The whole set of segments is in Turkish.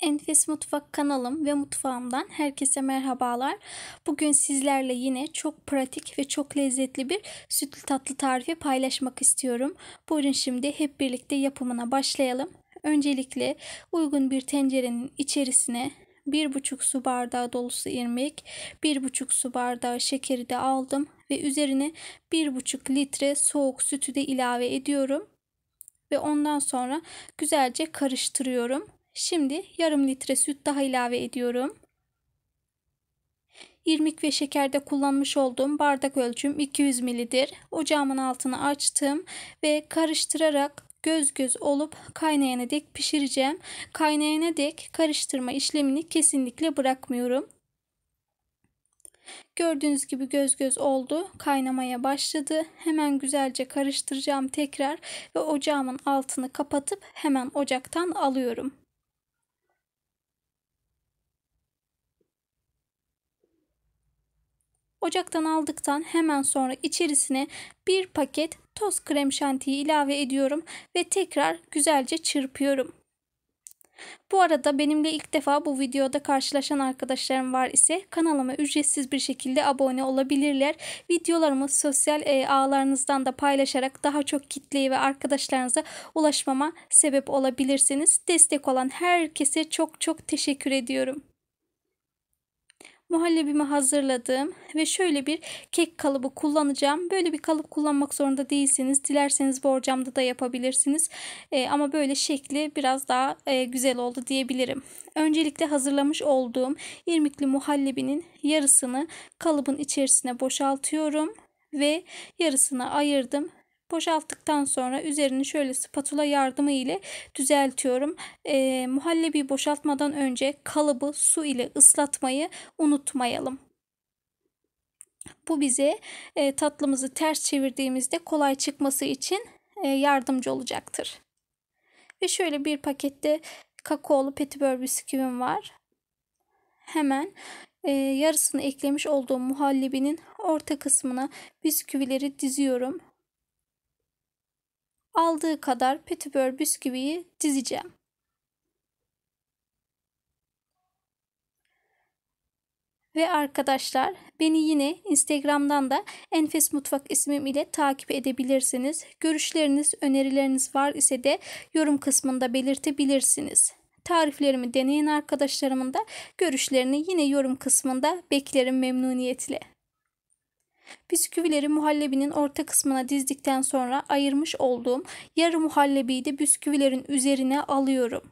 Enfes Mutfak kanalım ve mutfağımdan herkese merhabalar. Bugün sizlerle yine çok pratik ve çok lezzetli bir sütlü tatlı tarifi paylaşmak istiyorum. Buyurun şimdi hep birlikte yapımına başlayalım. Öncelikle uygun bir tencerenin içerisine 1,5 su bardağı dolusu irmik, 1,5 su bardağı şekeri de aldım ve üzerine 1,5 litre soğuk sütü de ilave ediyorum ve ondan sonra güzelce karıştırıyorum. Şimdi yarım litre süt daha ilave ediyorum. İrmik ve şekerde kullanmış olduğum bardak ölçüm 200 ml'dir. Ocağımın altını açtım ve karıştırarak göz göz olup kaynayana dek pişireceğim. Kaynayana dek karıştırma işlemini kesinlikle bırakmıyorum. Gördüğünüz gibi göz göz oldu. Kaynamaya başladı. Hemen güzelce karıştıracağım tekrar ve ocağımın altını kapatıp hemen ocaktan alıyorum. Ocaktan aldıktan hemen sonra içerisine bir paket toz krem şantiyi ilave ediyorum ve tekrar güzelce çırpıyorum. Bu arada benimle ilk defa bu videoda karşılaşan arkadaşlarım var ise kanalıma ücretsiz bir şekilde abone olabilirler. Videolarımı sosyal e, ağlarınızdan da paylaşarak daha çok kitleye ve arkadaşlarınıza ulaşmama sebep olabilirsiniz. Destek olan herkese çok çok teşekkür ediyorum muhallebimi hazırladım ve şöyle bir kek kalıbı kullanacağım. Böyle bir kalıp kullanmak zorunda değilsiniz. Dilerseniz borcamda da yapabilirsiniz. E, ama böyle şekli biraz daha e, güzel oldu diyebilirim. Öncelikle hazırlamış olduğum irmikli muhallebinin yarısını kalıbın içerisine boşaltıyorum ve yarısını ayırdım Boşalttıktan sonra üzerini şöyle spatula yardımı ile düzeltiyorum. E, muhallebi boşaltmadan önce kalıbı su ile ıslatmayı unutmayalım. Bu bize e, tatlımızı ters çevirdiğimizde kolay çıkması için e, yardımcı olacaktır. Ve şöyle bir pakette kakaolu petibör bisküvim var. Hemen e, yarısını eklemiş olduğum muhallebinin orta kısmına bisküvileri diziyorum aldığı kadar petibör bisküviyi dizeceğim. Ve arkadaşlar beni yine Instagram'dan da Enfes Mutfak ismim ile takip edebilirsiniz. Görüşleriniz, önerileriniz var ise de yorum kısmında belirtebilirsiniz. Tariflerimi deneyen arkadaşlarımın da görüşlerini yine yorum kısmında beklerim memnuniyetle. Bisküvileri muhallebinin orta kısmına dizdikten sonra ayırmış olduğum yarı muhallebiyi de bisküvilerin üzerine alıyorum.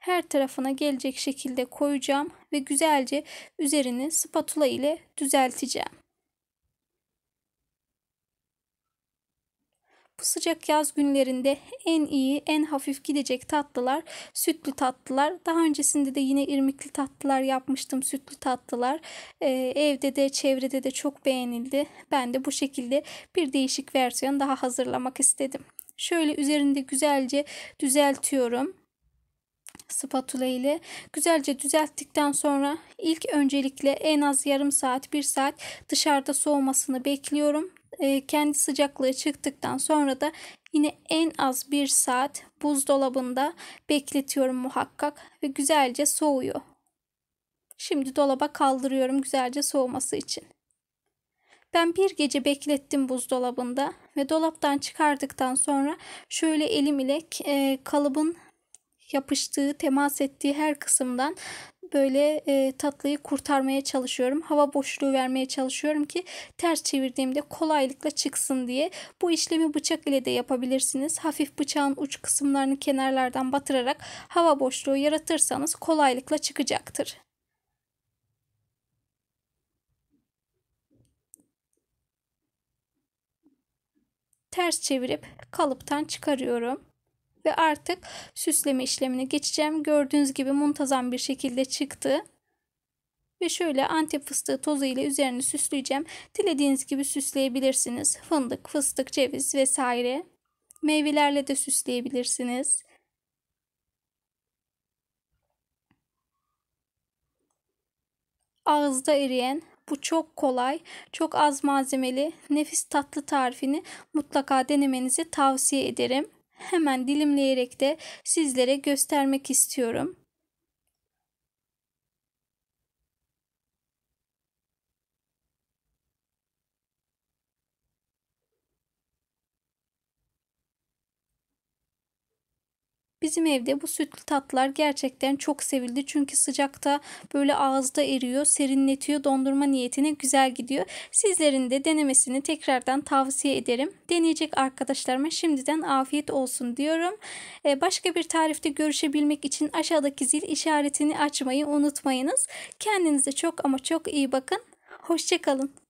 Her tarafına gelecek şekilde koyacağım ve güzelce üzerini spatula ile düzelteceğim. Bu sıcak yaz günlerinde en iyi, en hafif gidecek tatlılar sütlü tatlılar. Daha öncesinde de yine irmikli tatlılar yapmıştım, sütlü tatlılar. Ee, evde de çevrede de çok beğenildi. Ben de bu şekilde bir değişik versiyon daha hazırlamak istedim. Şöyle üzerinde güzelce düzeltiyorum spatula ile güzelce düzelttikten sonra ilk öncelikle en az yarım saat bir saat dışarıda soğumasını bekliyorum. E, kendi sıcaklığı çıktıktan sonra da yine en az bir saat buzdolabında bekletiyorum muhakkak ve güzelce soğuyor. Şimdi dolaba kaldırıyorum güzelce soğuması için. Ben bir gece beklettim buzdolabında ve dolaptan çıkardıktan sonra şöyle elim ile e, kalıbın yapıştığı, temas ettiği her kısımdan böyle e, tatlıyı kurtarmaya çalışıyorum. Hava boşluğu vermeye çalışıyorum ki ters çevirdiğimde kolaylıkla çıksın diye. Bu işlemi bıçak ile de yapabilirsiniz. Hafif bıçağın uç kısımlarını kenarlardan batırarak hava boşluğu yaratırsanız kolaylıkla çıkacaktır. Ters çevirip kalıptan çıkarıyorum ve artık süsleme işlemine geçeceğim. Gördüğünüz gibi muntazam bir şekilde çıktı. Ve şöyle antep fıstığı tozu ile üzerini süsleyeceğim. Dilediğiniz gibi süsleyebilirsiniz. Fındık, fıstık, ceviz vesaire. Meyvelerle de süsleyebilirsiniz. Ağızda eriyen bu çok kolay, çok az malzemeli, nefis tatlı tarifini mutlaka denemenizi tavsiye ederim hemen dilimleyerek de sizlere göstermek istiyorum. Bizim evde bu sütlü tatlar gerçekten çok sevildi. Çünkü sıcakta böyle ağızda eriyor, serinletiyor, dondurma niyetine güzel gidiyor. Sizlerin de denemesini tekrardan tavsiye ederim. Deneyecek arkadaşlarıma şimdiden afiyet olsun diyorum. E, başka bir tarifte görüşebilmek için aşağıdaki zil işaretini açmayı unutmayınız. Kendinize çok ama çok iyi bakın. Hoşçakalın.